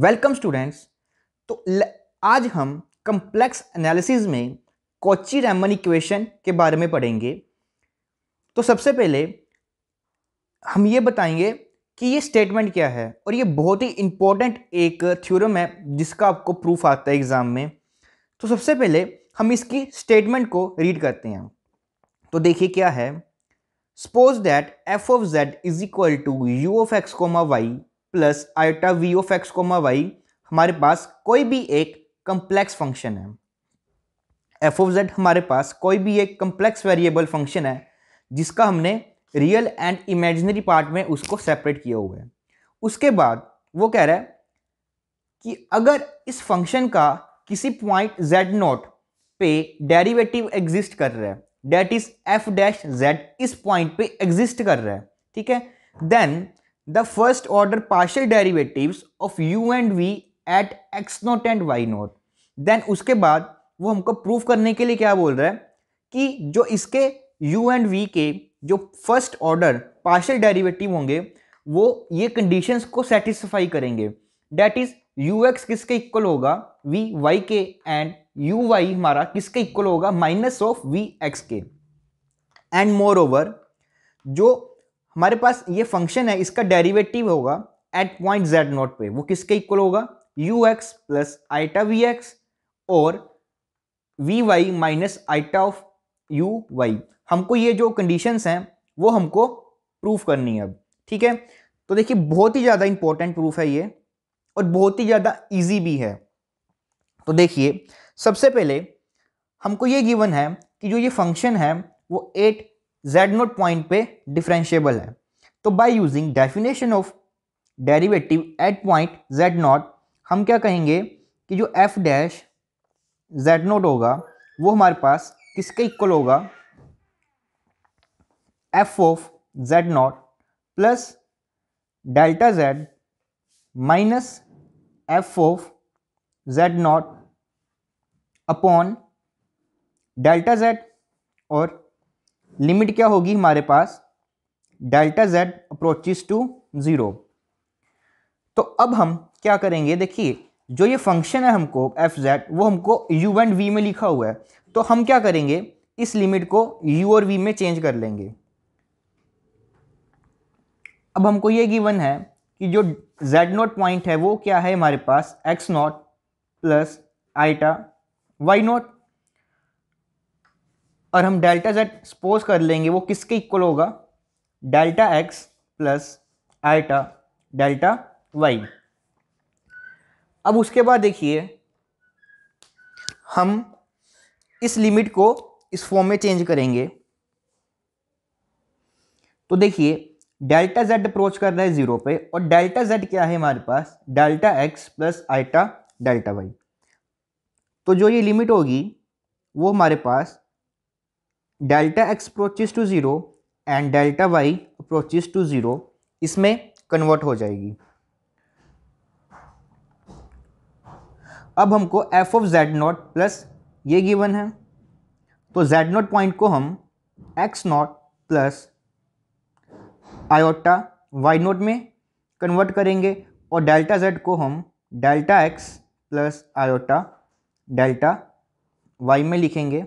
Welcome students तो आज हम कम्प्लेक्स एनालिसिस में कोची रैमन इक्वेशन के बारे में पढ़ेंगे तो सबसे पहले हम ये बताएंगे कि ये स्टेटमेंट क्या है और ये बहुत ही इम्पोर्टेंट एक थ्योरम है जिसका आपको प्रूफ आता है एग्ज़ाम में तो सबसे पहले हम इसकी स्टेटमेंट को रीड करते हैं तो देखिए क्या है suppose that F of Z is equal to U of X comma Y plus iota V of X comma Y हमारे पास कोई भी एक कम्प्लेक्स फंक्शन है एफ ऑफ जेड हमारे पास कोई भी एक कम्प्लेक्स वेरिएबल फंक्शन है जिसका हमने रियल एंड इमेजिनरी पार्ट में उसको सेपरेट किया हुआ है उसके बाद वो कह रहा है कि अगर इस फंक्शन का किसी पॉइंट जेड नोट पे डेरिवेटिव एग्जिस्ट कर रहा है that is F dash Z इस पॉइंट पे एग्जिस्ट कर रहा है ठीक है then the first order partial derivatives of U and V at X naught and Y naught then उसके बाद वो हमको प्रूफ करने के लिए क्या बोल रहा है कि जो इसके यू एंड वी के जो फर्स्ट ऑर्डर पार्शियल डेरिवेटिव होंगे वो ये कंडीशंस को सेटिस्फाई करेंगे डैट इज यू एक्स किसके इक्वल होगा वी वाई के एंड यू वाई हमारा किसके इक्वल होगा माइनस ऑफ वी एक्स के एंड मोर ओवर जो हमारे पास ये फंक्शन है इसका डेरिवेटिव होगा एट पॉइंट जेड नॉट पे वो किसके इक्वल होगा U X plus iota V X और V Y minus iota of U Y हमको ये जो कंडीशंस हैं वो हमको प्रूफ करनी है अब ठीक है तो देखिए बहुत ही ज़्यादा इंपॉर्टेंट प्रूफ है ये और बहुत ही ज़्यादा इजी भी है तो देखिए सबसे पहले हमको ये गिवन है कि जो ये फंक्शन है वो एट जेड नोट पॉइंट पे डिफ्रेंशिएबल है तो by using definition of derivative at point Z naught हम क्या कहेंगे कि जो एफ डैश जेड नोट होगा वो हमारे पास किसके इक्वल होगा F of Z naught plus delta Z minus F of Z naught upon delta Z और लिमिट क्या होगी हमारे पास delta Z approaches to zero तो अब हम क्या करेंगे देखिए जो ये फंक्शन है हमको एफ जेड वो हमको यू एंड वी में लिखा हुआ है तो हम क्या करेंगे इस लिमिट को यू और वी में चेंज कर लेंगे अब हमको ये गिवन है कि जो जेड नॉट पॉइंट है वो क्या है हमारे पास X naught plus iota Y naught और हम डेल्टा जेड सपोज कर लेंगे वो किसके इक्वल होगा delta X plus iota delta Y अब उसके बाद देखिए हम इस लिमिट को इस फॉर्म में चेंज करेंगे तो देखिए डेल्टा जेड अप्रोच कर रहा है ज़ीरो पे और डेल्टा जेड क्या है हमारे पास delta X plus iota delta Y तो जो ये लिमिट होगी वो हमारे पास delta X approaches to zero and delta Y approaches to zero इसमें कन्वर्ट हो जाएगी अब हमको F of Z naught plus ये गिवन है तो जेड नॉट पॉइंट को हम X naught plus iota Y naught में कन्वर्ट करेंगे और डेल्टा जेड को हम delta X plus iota delta Y में लिखेंगे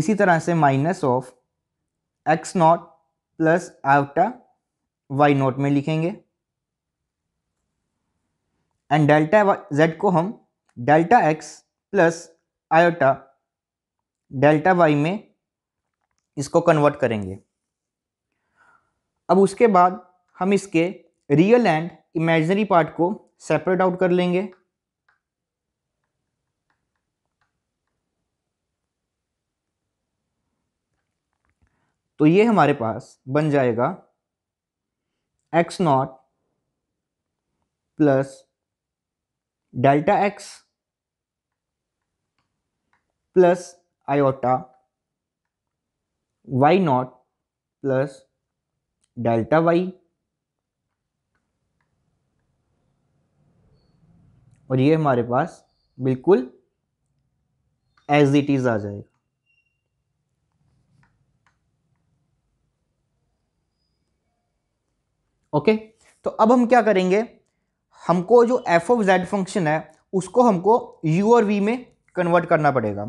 इसी तरह से minus of X naught plus iota Y naught में लिखेंगे एंड डेल्टा जेड को हम delta X plus iota delta Y में इसको कन्वर्ट करेंगे अब उसके बाद हम इसके रियल एंड इमेजनरी पार्ट को सेपरेट आउट कर लेंगे तो ये हमारे पास बन जाएगा X naught plus delta X plus iota Y naught plus delta Y और ये हमारे पास बिल्कुल एज इट इज़ आ जाएगा ओके तो अब हम क्या करेंगे हमको जो एफ ऑफ जेड फंक्शन है उसको हमको यू और वी में कन्वर्ट करना पड़ेगा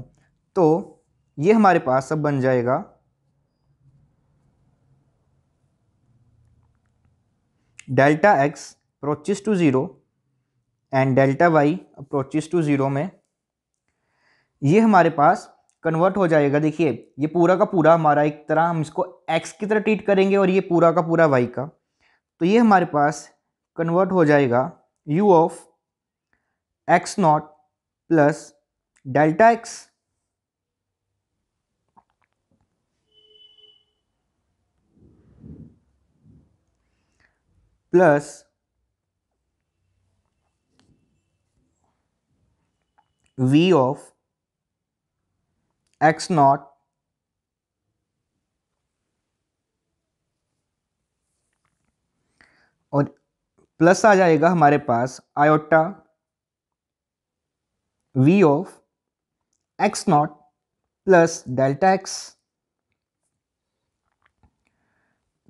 तो ये हमारे पास अब बन जाएगा delta X approaches to zero and delta Y approaches to zero में ये हमारे पास कन्वर्ट हो जाएगा देखिए ये पूरा का पूरा हमारा एक तरह हम इसको एक्स की तरह ट्रीट करेंगे और ये पूरा का पूरा वाई का तो ये हमारे पास कन्वर्ट हो जाएगा U of X naught plus delta X plus v of x naught plus आ जाएगा हमारे पास iota V of X naught plus delta X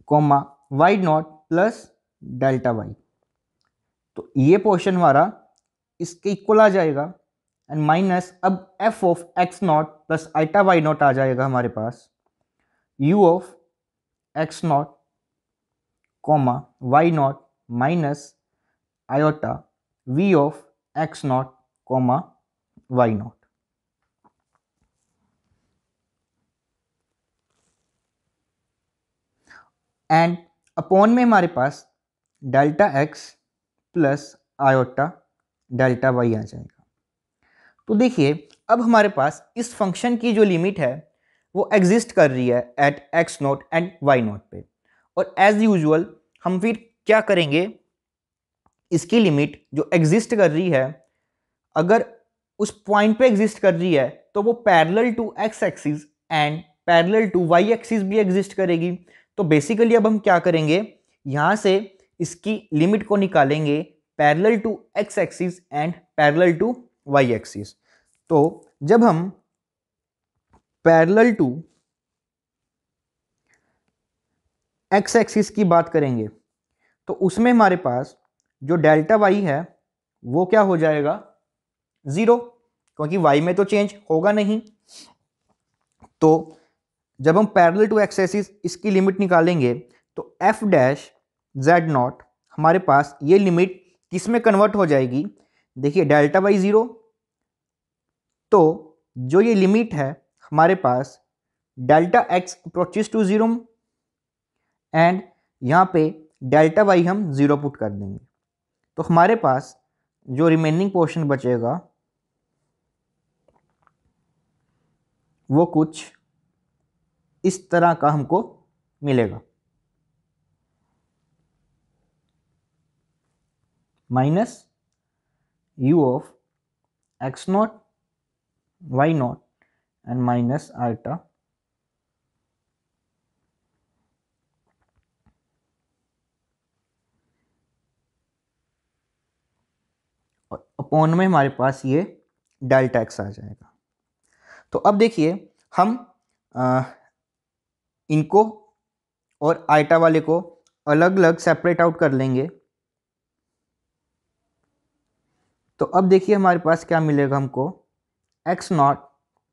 comma Y naught plus delta Y तो ये पोर्शन हमारा इसके इक्वल आ जाएगा एंड माइनस अब F of X naught plus iota Y naught आ जाएगा हमारे पास U of X naught comma Y naught minus iota v of x naught comma y naught. And upon में हमारे पास delta X plus iota delta Y आ जाएगा तो देखिए अब हमारे पास इस फंक्शन की जो लिमिट है वो एग्जिस्ट कर रही है at X naught and Y naught पे और एज़ यूजल हम फिर क्या करेंगे इसकी लिमिट जो एग्जिस्ट कर रही है अगर उस पॉइंट पे एग्जिस्ट कर रही है तो वो parallel to X axis and parallel to Y axis भी एग्जिस्ट करेगी तो बेसिकली अब हम क्या करेंगे यहाँ से इसकी लिमिट को निकालेंगे parallel to X axis and parallel to Y axis तो जब हम पैरेलल टू एक्स एक्सिस की बात करेंगे तो उसमें हमारे पास जो डेल्टा वाई है वो क्या हो जाएगा ज़ीरो क्योंकि वाई में तो चेंज होगा नहीं तो जब हम पैरल टू एक्सेसिस इसकी लिमिट निकालेंगे तो एफ डैश जेड नॉट हमारे पास ये लिमिट किस में कन्वर्ट हो जाएगी देखिए डेल्टा बाई ज़ीरो तो जो ये लिमिट है हमारे पास delta X approaches to zero and यहाँ पे डेल्टा वाई हम ज़ीरो पुट कर देंगे तो हमारे पास जो रिमेनिंग पोर्शन बचेगा वो कुछ इस तरह का हमको मिलेगा minus U of X naught Y naught and minus आल्टा ओन में हमारे पास ये डेल्टा एक्स आ जाएगा तो अब देखिए हम आ, इनको और आइटा वाले को अलग अलग सेपरेट आउट कर लेंगे तो अब देखिए हमारे पास क्या मिलेगा हमको X naught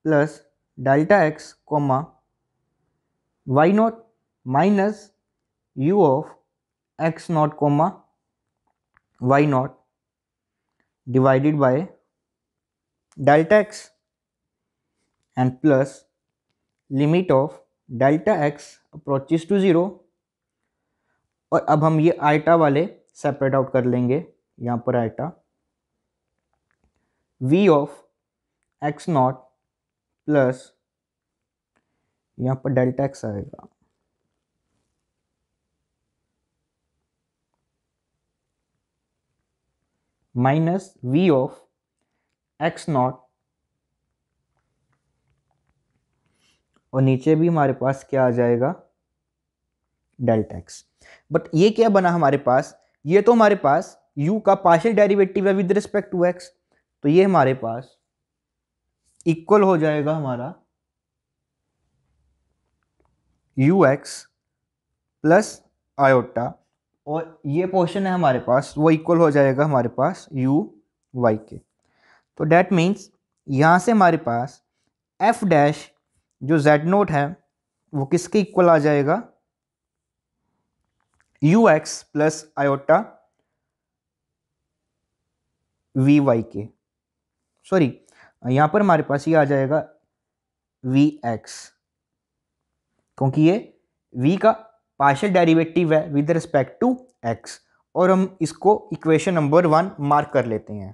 plus delta X comma Y naught minus U of X naught comma Y naught divided by delta x and plus limit of delta X approaches to zero और अब हम ये आइटा वाले सेपरेट आउट कर लेंगे यहाँ पर iota V of X naught plus यहाँ पर डेल्टा एक्स आएगा minus v of x naught और नीचे भी हमारे पास क्या आ जाएगा डेल्टा एक्स बट ये क्या बना हमारे पास ये तो हमारे पास u का पार्शियल डेरिवेटिव है विद रिस्पेक्ट टू x तो ये हमारे पास इक्वल हो जाएगा हमारा यू एक्स प्लस आयोटा और ये पोर्शन है हमारे पास वो इक्वल हो जाएगा हमारे पास यू वाई के तो डैट मीन्स यहाँ से हमारे पास एफ डैश जो जेड नोट है वो किसके इक्वल आ जाएगा U X plus iota V Y के सॉरी यहाँ पर हमारे पास ये आ जाएगा वी एक्स क्योंकि ये वी का पार्शियल डेरिवेटिव है विद रिस्पेक्ट टू एक्स और हम इसको इक्वेशन नंबर वन मार्क कर लेते हैं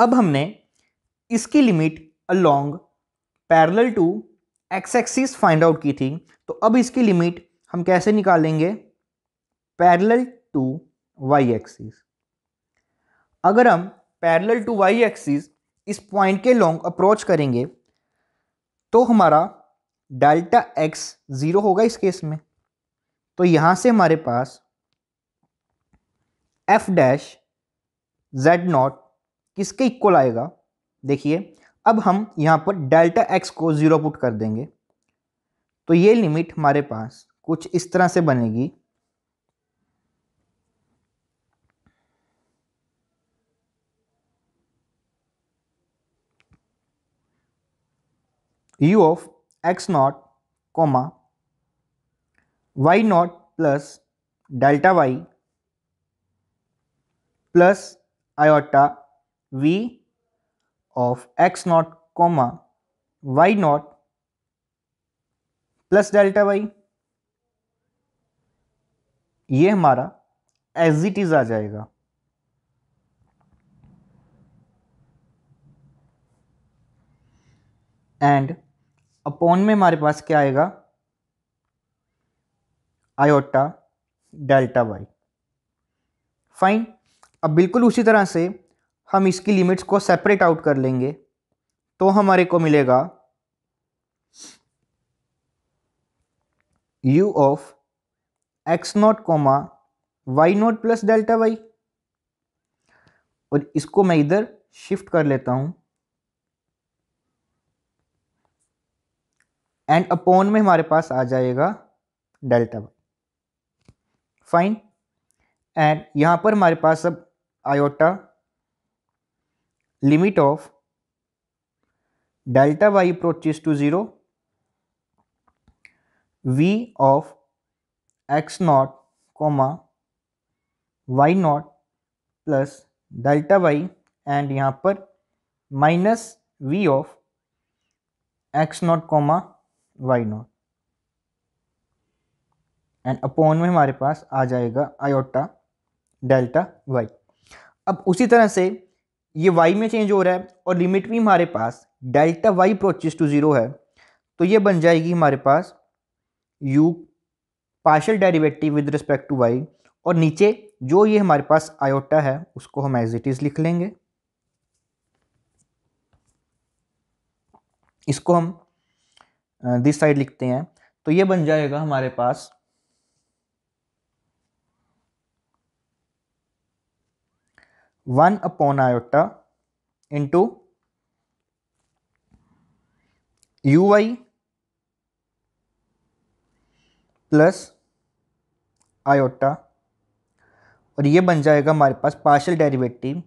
अब हमने इसकी limit along parallel to X axis find out की थी तो अब इसकी लिमिट हम कैसे निकालेंगे पैरेलल टू वाई एक्सिस अगर हम पैरेलल टू वाई एक्सिस इस पॉइंट के लॉन्ग अप्रोच करेंगे तो हमारा डेल्टा एक्स ज़ीरो होगा इस केस में तो यहाँ से हमारे पास एफ डैश जेड नॉट किसके इक्वल आएगा देखिए अब हम यहाँ पर डेल्टा एक्स को ज़ीरो पुट कर देंगे तो ये लिमिट हमारे पास कुछ इस तरह से बनेगी u of x naught comma y naught plus delta y plus iota v of x naught comma y naught plus delta Y ये हमारा एज इट इज आ जाएगा एंड अपॉन में हमारे पास क्या आएगा आयोटा डेल्टा वाई फाइन अब बिल्कुल उसी तरह से हम इसकी लिमिट्स को सेपरेट आउट कर लेंगे तो हमारे को मिलेगा U of X naught comma Y naught plus delta Y और इसको मैं इधर शिफ्ट कर लेता हूँ एंड अपोन में हमारे पास आ जाएगा डेल्टा वाई फाइन एंड यहाँ पर हमारे पास अब iota limit of delta Y approaches to zero V of X naught comma Y naught plus delta Y and यहाँ पर minus V of X naught comma Y naught and upon में हमारे पास आ जाएगा आयोटा डेल्टा वाई अब उसी तरह से ये वाई में चेंज हो रहा है और लिमिट भी हमारे पास delta Y approaches to zero है तो ये बन जाएगी हमारे पास U partial derivative with respect to Y और नीचे जो ये हमारे पास आयोटा है उसको हम एज इट इज़ लिख लेंगे इसको हम दिस साइड लिखते हैं तो ये बन जाएगा हमारे पास one upon iota into U I plus iota और ये बन जाएगा हमारे पास partial derivative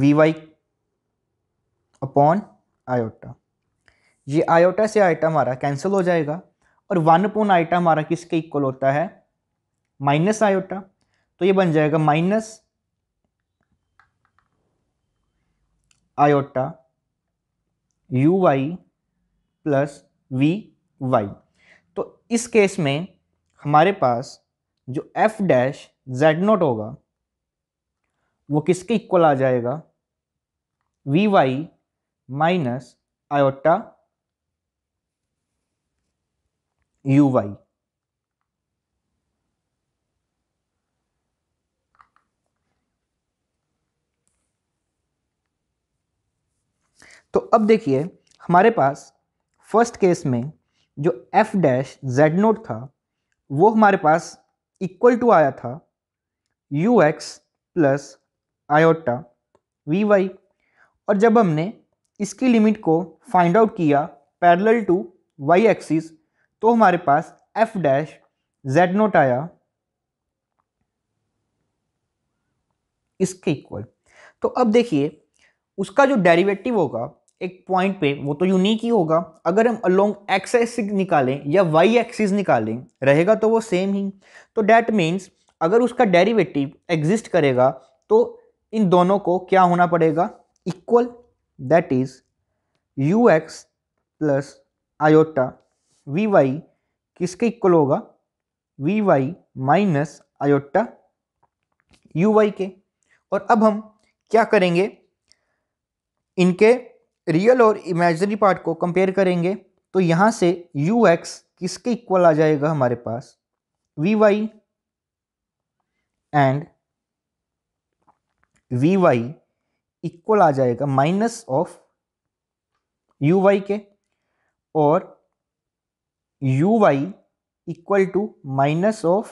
V Y upon iota ये आयोटा से आइटा हमारा कैंसिल हो जाएगा और वन पोन आइटा हमारा किसके इक्वल होता है माइनस आयोटा तो ये बन जाएगा minus iota U Y plus V Y तो इस केस में हमारे पास जो एफ डैश जेड नॉट होगा वो किसके इक्वल आ जाएगा V Y minus iota U Y तो अब देखिए हमारे पास फर्स्ट केस में जो एफ डैश जेड नोट था वो हमारे पास इक्वल टू आया था U X plus iota V Y और जब हमने इसकी लिमिट को फाइंड आउट किया पैरेलल टू वाई एक्सिस तो हमारे पास एफ डैश जेड नोट आया इसके इक्वल तो अब देखिए उसका जो डेरिवेटिव होगा एक पॉइंट पे वो तो यूनिक ही होगा अगर हम अलोंग एक्स एक्सिस निकालें या वाई एक्सिस निकालें रहेगा तो वो सेम ही तो डैट मीन्स अगर उसका डेरिवेटिव एग्जिस्ट करेगा तो इन दोनों को क्या होना पड़ेगा equal that is U X plus iota V Y किसके इक्वल होगा V Y minus iota U Y के और अब हम क्या करेंगे इनके रियल और इमेजनरी पार्ट को कंपेयर करेंगे तो यहाँ से यू एक्स किसके इक्वल आ जाएगा हमारे पास V Y and V Y equal आ जाएगा माइनस ऑफ यू वाई के और U Y equal to minus of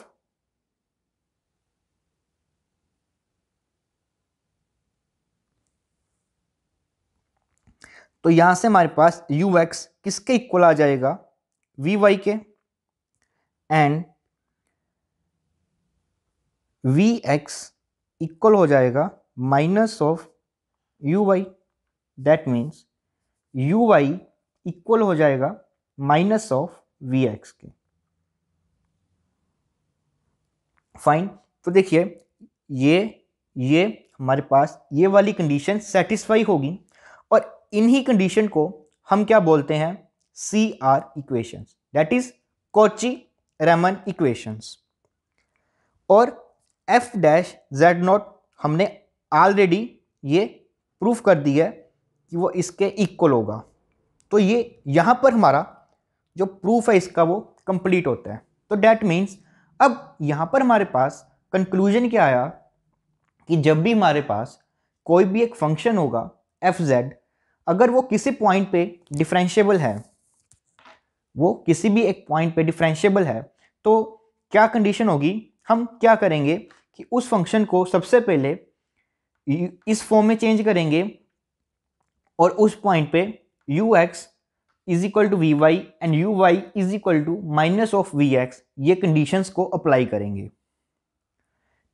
तो यहां से हमारे पास यू एक्स किसके इक्वल आ जाएगा वी वाई के एंड वी एक्स इक्वल हो जाएगा minus of U Y that means U Y equal हो जाएगा माइनस ऑफ वी एक्स के फाइन तो देखिए ये ये हमारे पास ये वाली कंडीशन सेटिस्फाई होगी और इन्हीं कंडीशन को हम क्या बोलते हैं C R equation that is Cauchy Riemann equations और एफ डैश जेड नॉट हमने ऑलरेडी ये प्रूफ कर दी है कि वो इसके इक्वल होगा तो ये यहाँ पर हमारा जो प्रूफ है इसका वो कंप्लीट होता है तो डैट मीन्स अब यहाँ पर हमारे पास कंक्लूजन क्या आया कि जब भी हमारे पास कोई भी एक फंक्शन होगा एफ जेड अगर वो किसी पॉइंट पे डिफ्रेंशियबल है वो किसी भी एक पॉइंट पे डिफ्रेंशियबल है तो क्या कंडीशन होगी हम क्या करेंगे कि उस फंक्शन को सबसे पहले इस फॉर्म में चेंज करेंगे और उस पॉइंट पे U X is equal to V Y and U Y is equal to minus of V X ये कंडीशंस को अप्लाई करेंगे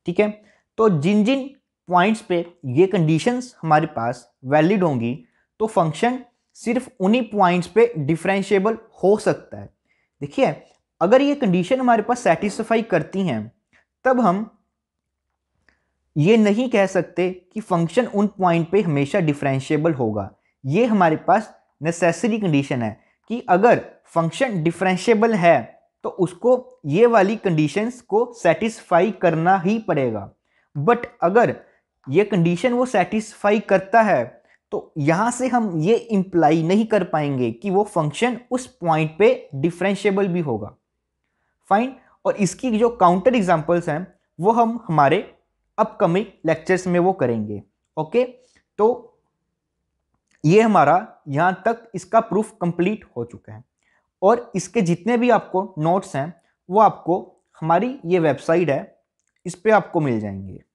ठीक है तो जिन जिन पॉइंट्स पे ये कंडीशंस हमारे पास वैलिड होंगी तो फंक्शन सिर्फ उन्हीं पॉइंट्स पे डिफ्रेंशिएबल हो सकता है देखिए अगर ये कंडीशन हमारे पास सेटिस्फाई करती हैं तब हम ये नहीं कह सकते कि फंक्शन उन पॉइंट पे हमेशा डिफ्रेंशिएबल होगा ये हमारे पास नेसेसरी कंडीशन है कि अगर फंक्शन डिफ्रेंशियबल है तो उसको ये वाली कंडीशंस को सेटिस्फाई करना ही पड़ेगा बट अगर ये कंडीशन वो सेटिस्फाई करता है तो यहाँ से हम ये इम्प्लाई नहीं कर पाएंगे कि वो फंक्शन उस पॉइंट पे डिफ्रेंशियबल भी होगा फाइन और इसकी जो काउंटर एग्जांपल्स हैं वो हम हमारे अपकमिंग लेक्चर्स में वो करेंगे ओके तो ये हमारा यहाँ तक इसका प्रूफ कंप्लीट हो चुका है और इसके जितने भी आपको नोट्स हैं वो आपको हमारी ये वेबसाइट है इस पर आपको मिल जाएंगे